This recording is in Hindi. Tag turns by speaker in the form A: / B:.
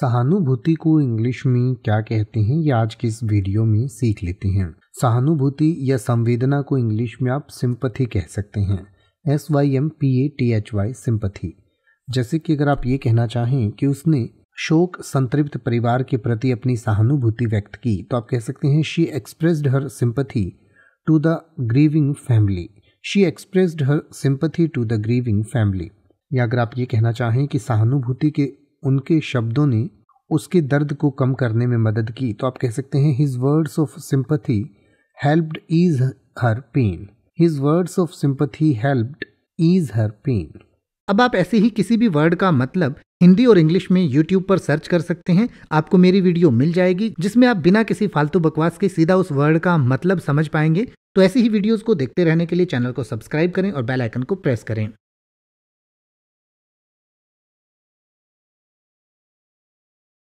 A: सहानुभूति को इंग्लिश में क्या कहते हैं ये आज की इस वीडियो में सीख लेते हैं सहानुभूति या संवेदना को इंग्लिश में आप सिंपथी कह सकते हैं S Y M P A T H Y sympathy जैसे कि अगर आप ये कहना चाहें कि उसने शोक संतृप्त परिवार के प्रति अपनी सहानुभूति व्यक्त की तो आप कह सकते हैं she expressed her sympathy to the grieving family she expressed her sympathy to the grieving family या अगर आप ये कहना चाहें कि सहानुभूति के उनके शब्दों ने उसके दर्द को कम करने में मदद की तो आप कह सकते हैं his words of sympathy helped ease her pain his words of sympathy helped ease her pain अब आप ऐसे ही किसी भी वर्ड का मतलब हिंदी और इंग्लिश में यूट्यूब पर सर्च कर सकते हैं आपको मेरी वीडियो मिल जाएगी जिसमें आप बिना किसी फालतू बकवास के सीधा उस वर्ड का मतलब समझ पाएंगे तो ऐसी ही वीडियोस को देखते रहने के लिए चैनल को सब्सक्राइब करें और बेल आइकन को प्रेस
B: करें